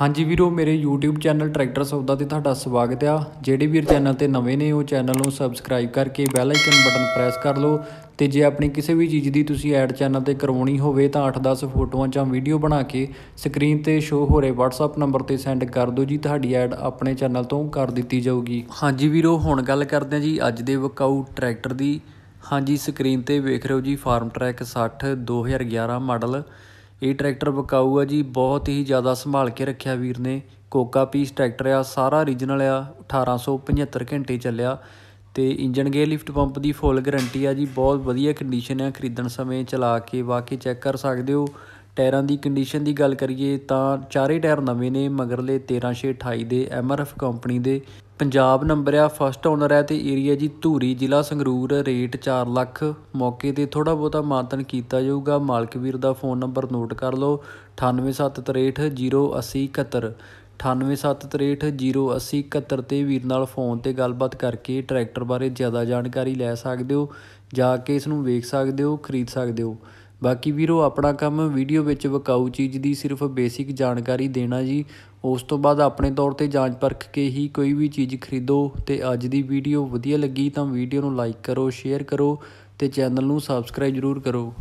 ਹਾਂਜੀ ਵੀਰੋ ਮੇਰੇ YouTube ਚੈਨਲ ਟਰੈਕਟਰ ਸੌਦਾ ਤੇ ਤੁਹਾਡਾ ਸਵਾਗਤ ਆ ਜਿਹੜੇ ਵੀਰ ਚੈਨਲ ਤੇ ਨਵੇਂ ਨੇ ਉਹ ਚੈਨਲ ਨੂੰ ਸਬਸਕ੍ਰਾਈਬ ਕਰਕੇ ਬੈਲ ਆਈਕਨ ਬਟਨ ਪ੍ਰੈਸ ਕਰ ਲਓ ਤੇ ਜੇ ਆਪਣੀ ਕਿਸੇ ਵੀ ਚੀਜ਼ ਦੀ ਤੁਸੀਂ ਐਡ ਚੈਨਲ ਤੇ ਕਰਵਾਉਣੀ ਹੋਵੇ ਤਾਂ 8-10 ਫੋਟੋਆਂ ਜਾਂ ਵੀਡੀਓ ਬਣਾ ਕੇ ਸਕਰੀਨ ਤੇ ਸ਼ੋ ਹੋ ਰਹੇ WhatsApp ਨੰਬਰ ਤੇ ਸੈਂਡ ਕਰ ਦਿਓ ਜੀ ਤੁਹਾਡੀ ਐਡ ਆਪਣੇ ਚੈਨਲ ਤੋਂ ਕਰ ਦਿੱਤੀ ਜਾਊਗੀ ਹਾਂਜੀ ਵੀਰੋ ਹੁਣ ਗੱਲ ਕਰਦੇ ਹਾਂ ਜੀ ਅੱਜ ਦੇ ਵਕਾਊ ਟਰੈਕਟਰ ਦੀ ਹਾਂਜੀ ਸਕਰੀਨ ਤੇ ਵੇਖ ਰਹੇ ਹੋ ਜੀ ਫਾਰਮ ਟਰੈਕ 60 2011 ਮਾਡਲ ਇਹ ਟਰੈਕਟਰ ਬਕਾਊ ਆ ਜੀ ਬਹੁਤ ਹੀ ਜ਼ਿਆਦਾ ਸੰਭਾਲ ਕੇ ਰੱਖਿਆ ਵੀਰ ਨੇ ਕੋਕਾ ਪੀਸ ਟਰੈਕਟਰ ਆ ਸਾਰਾ origignal ਆ 1875 ਘੰਟੇ ਚੱਲਿਆ ਤੇ ਇੰਜਨ ਗੇਅਰ ਲਿਫਟ ਪੰਪ ਦੀ ਫੁੱਲ ਗਾਰੰਟੀ ਆ ਜੀ ਬਹੁਤ ਵਧੀਆ ਕੰਡੀਸ਼ਨ ਆ ਖਰੀਦਣ ਸਮੇਂ ਚਲਾ ਕੇ ਵਾਕੀ ਚੈੱਕ ਕਰ ਸਕਦੇ ਹੋ ਟਾਇਰਾਂ ਦੀ ਕੰਡੀਸ਼ਨ ਦੀ ਗੱਲ ਕਰੀਏ ਤਾਂ ਚਾਰੇ ਟਾਇਰ ਨਵੇਂ ਨੇ ਮਗਰਲੇ 13628 ਦੇ ਐਮਆਰਐਫ ਕੰਪਨੀ ਦੇ ਪੰਜਾਬ ਨੰਬਰ ਆ ਫਸਟ ਓਨਰ ਹੈ ਤੇ ਏਰੀਆ ਜੀ ਧੂਰੀ ਜ਼ਿਲ੍ਹਾ ਸੰਗਰੂਰ ਰੇਟ 4 ਲੱਖ ਮੌਕੇ ਤੇ ਥੋੜਾ ਬੋਤਾ ਮਾਨਤਨ ਕੀਤਾ ਜਾਊਗਾ ਮਾਲਕ ਵੀਰ ਦਾ ਫੋਨ ਨੰਬਰ ਨੋਟ ਕਰ ਲਓ 9876308071 9876308071 ਤੇ ਵੀਰ ਨਾਲ ਫੋਨ ਤੇ ਗੱਲਬਾਤ ਕਰਕੇ ਟਰੈਕਟਰ ਬਾਰੇ ਜ਼ਿਆਦਾ ਜਾਣਕਾਰੀ ਲੈ ਸਕਦੇ ਹੋ ਜਾ ਕੇ ਇਸ ਨੂੰ ਵੇਖ ਸਕਦੇ ਹੋ ਖਰੀਦ ਸਕਦੇ ਹੋ ਬਾਕੀ ਵੀਰੋ ਆਪਣਾ ਕੰਮ ਵੀਡੀਓ ਵਿੱਚ ਵਿਕਾਊ ਚੀਜ਼ ਦੀ ਸਿਰਫ ਬੇਸਿਕ ਜਾਣਕਾਰੀ ਦੇਣਾ ਜੀ ਉਸ ਤੋਂ ਬਾਅਦ ਆਪਣੇ ਤੌਰ ਤੇ ਜਾਂਚ ਪਰਖ ਕੇ ਹੀ ਕੋਈ ਵੀ ਚੀਜ਼ ਖਰੀਦੋ ਤੇ ਅੱਜ ਦੀ ਵੀਡੀਓ ਵਧੀਆ ਲੱਗੀ ਤਾਂ ਵੀਡੀਓ ਨੂੰ ਲਾਈਕ ਕਰੋ ਸ਼ੇਅਰ ਕਰੋ ਤੇ ਚੈਨਲ ਨੂੰ ਸਬਸਕ੍ਰਾਈਬ ਜ਼ਰੂਰ ਕਰੋ